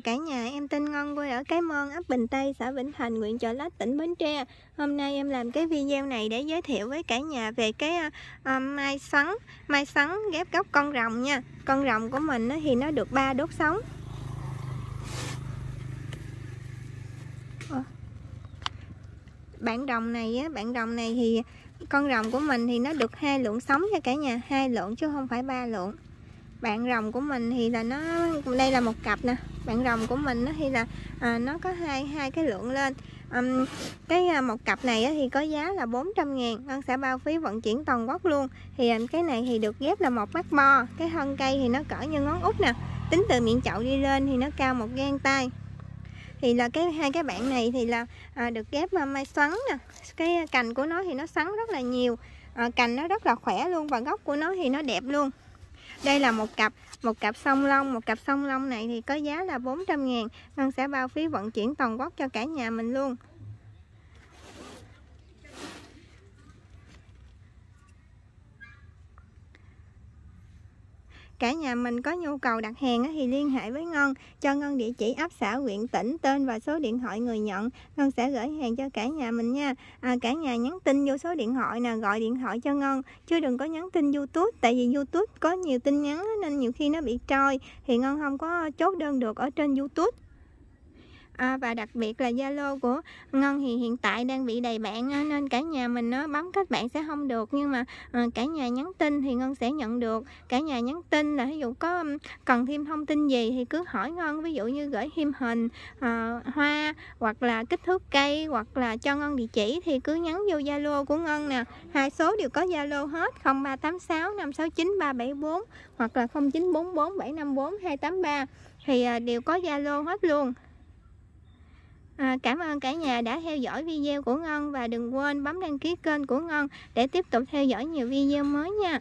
chào cả nhà, em tên Ngon quê ở Cái Mơn, ấp Bình Tây, xã Vĩnh Thành, huyện Chợ Lách, tỉnh Bến Tre. Hôm nay em làm cái video này để giới thiệu với cả nhà về cái uh, mai sắn, mai sắn ghép góc con rồng nha. Con rồng của mình thì nó được ba đốt sống. Bạn rồng này á, bạn rồng này thì con rồng của mình thì nó được hai lượng sống nha cả nhà, hai lượng chứ không phải ba lượng bạn rồng của mình thì là nó đây là một cặp nè bạn rồng của mình nó thì là à, nó có hai hai cái lượng lên um, cái à, một cặp này á, thì có giá là 400 ngàn Ngân sẽ bao phí vận chuyển toàn quốc luôn thì um, cái này thì được ghép là một mắt bo cái thân cây thì nó cỡ như ngón út nè tính từ miệng chậu đi lên thì nó cao một gang tay thì là cái hai cái bạn này thì là à, được ghép à, mai xoắn nè cái cành của nó thì nó xoắn rất là nhiều à, cành nó rất là khỏe luôn và gốc của nó thì nó đẹp luôn đây là một cặp một cặp song long một cặp song long này thì có giá là 400 ngàn Ngân sẽ bao phí vận chuyển toàn quốc cho cả nhà mình luôn Cả nhà mình có nhu cầu đặt hàng thì liên hệ với Ngân, cho Ngân địa chỉ ấp xã huyện tỉnh, tên và số điện thoại người nhận. Ngân sẽ gửi hàng cho cả nhà mình nha. À, cả nhà nhắn tin vô số điện thoại nè, gọi điện thoại cho Ngân. Chứ đừng có nhắn tin YouTube, tại vì YouTube có nhiều tin nhắn nên nhiều khi nó bị trôi. Thì Ngân không có chốt đơn được ở trên YouTube à, và đặc biệt là Zalo của Ngân thì hiện tại đang bị đầy bạn ờ, nên cả nhà mình nó bấm kết bạn sẽ không được nhưng mà à, cả nhà nhắn tin thì Ngân sẽ nhận được cả nhà nhắn tin là ví dụ có cần thêm thông tin gì thì cứ hỏi Ngân ví dụ như gửi thêm hình à, hoa hoặc là kích thước cây hoặc là cho Ngân địa chỉ thì cứ nhắn vô Zalo của Ngân nè hai số đều có Zalo hết 0386 569 374 hoặc là 0944 754 283 thì đều có Zalo hết luôn À, cảm ơn cả nhà đã theo dõi video của Ngân và đừng quên bấm đăng ký kênh của Ngân để tiếp tục theo dõi nhiều video mới nha.